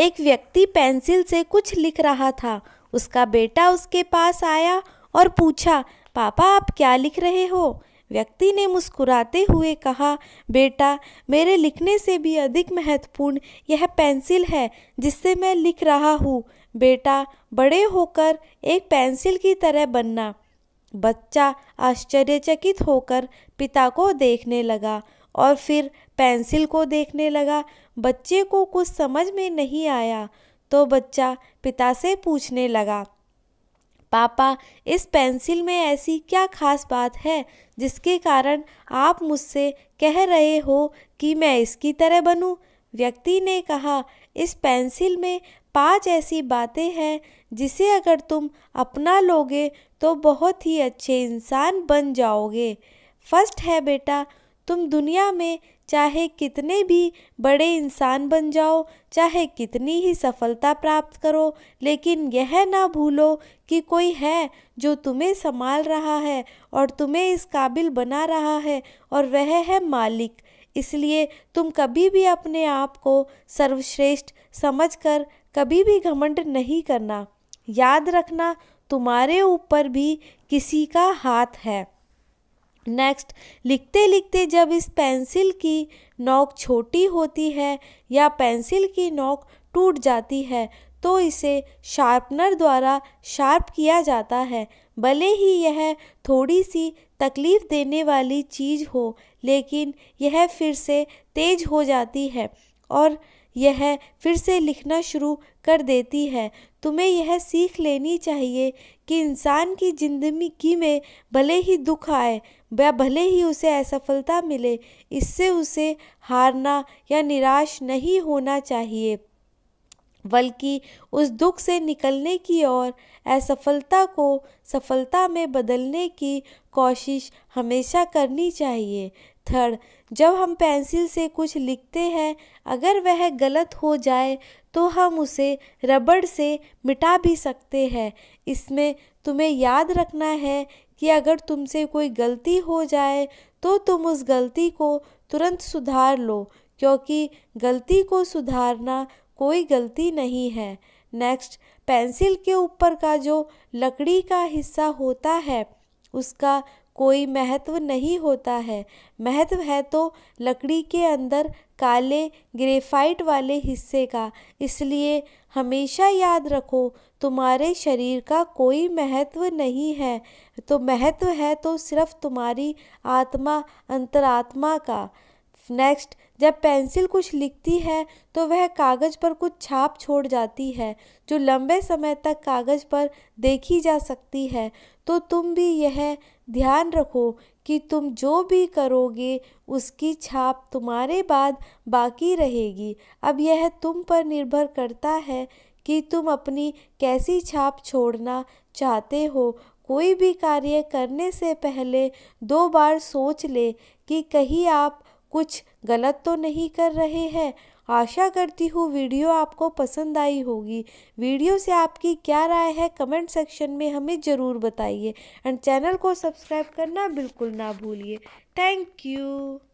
एक व्यक्ति पेंसिल से कुछ लिख रहा था उसका बेटा उसके पास आया और पूछा पापा आप क्या लिख रहे हो व्यक्ति ने मुस्कुराते हुए कहा बेटा मेरे लिखने से भी अधिक महत्वपूर्ण यह पेंसिल है जिससे मैं लिख रहा हूँ बेटा बड़े होकर एक पेंसिल की तरह बनना बच्चा आश्चर्यचकित होकर पिता को देखने लगा और फिर पेंसिल को देखने लगा बच्चे को कुछ समझ में नहीं आया तो बच्चा पिता से पूछने लगा पापा इस पेंसिल में ऐसी क्या खास बात है जिसके कारण आप मुझसे कह रहे हो कि मैं इसकी तरह बनूं? व्यक्ति ने कहा इस पेंसिल में पांच ऐसी बातें हैं जिसे अगर तुम अपना लोगे तो बहुत ही अच्छे इंसान बन जाओगे फर्स्ट है बेटा तुम दुनिया में चाहे कितने भी बड़े इंसान बन जाओ चाहे कितनी ही सफलता प्राप्त करो लेकिन यह ना भूलो कि कोई है जो तुम्हें संभाल रहा है और तुम्हें इस काबिल बना रहा है और वह है मालिक इसलिए तुम कभी भी अपने आप को सर्वश्रेष्ठ समझकर कभी भी घमंड नहीं करना याद रखना तुम्हारे ऊपर भी किसी का हाथ है नेक्स्ट लिखते लिखते जब इस पेंसिल की नोक छोटी होती है या पेंसिल की नोक टूट जाती है तो इसे शार्पनर द्वारा शार्प किया जाता है भले ही यह थोड़ी सी तकलीफ़ देने वाली चीज़ हो लेकिन यह फिर से तेज हो जाती है और यह फिर से लिखना शुरू कर देती है तुम्हें यह सीख लेनी चाहिए कि इंसान की ज़िंदगी में भले ही दुख आए या भले ही उसे असफलता मिले इससे उसे हारना या निराश नहीं होना चाहिए बल्कि उस दुख से निकलने की और असफलता को सफलता में बदलने की कोशिश हमेशा करनी चाहिए थर्ड जब हम पेंसिल से कुछ लिखते हैं अगर वह गलत हो जाए तो हम उसे रबड़ से मिटा भी सकते हैं इसमें तुम्हें याद रखना है कि अगर तुमसे कोई गलती हो जाए तो तुम उस गलती को तुरंत सुधार लो क्योंकि गलती को सुधारना कोई गलती नहीं है नेक्स्ट पेंसिल के ऊपर का जो लकड़ी का हिस्सा होता है उसका कोई महत्व नहीं होता है महत्व है तो लकड़ी के अंदर काले ग्रेफाइट वाले हिस्से का इसलिए हमेशा याद रखो तुम्हारे शरीर का कोई महत्व नहीं है तो महत्व है तो सिर्फ तुम्हारी आत्मा अंतरात्मा का नेक्स्ट जब पेंसिल कुछ लिखती है तो वह कागज़ पर कुछ छाप छोड़ जाती है जो लंबे समय तक कागज़ पर देखी जा सकती है तो तुम भी यह ध्यान रखो कि तुम जो भी करोगे उसकी छाप तुम्हारे बाद बाकी रहेगी अब यह तुम पर निर्भर करता है कि तुम अपनी कैसी छाप छोड़ना चाहते हो कोई भी कार्य करने से पहले दो बार सोच ले कि कहीं आप कुछ गलत तो नहीं कर रहे हैं आशा करती हूँ वीडियो आपको पसंद आई होगी वीडियो से आपकी क्या राय है कमेंट सेक्शन में हमें ज़रूर बताइए एंड चैनल को सब्सक्राइब करना बिल्कुल ना भूलिए थैंक यू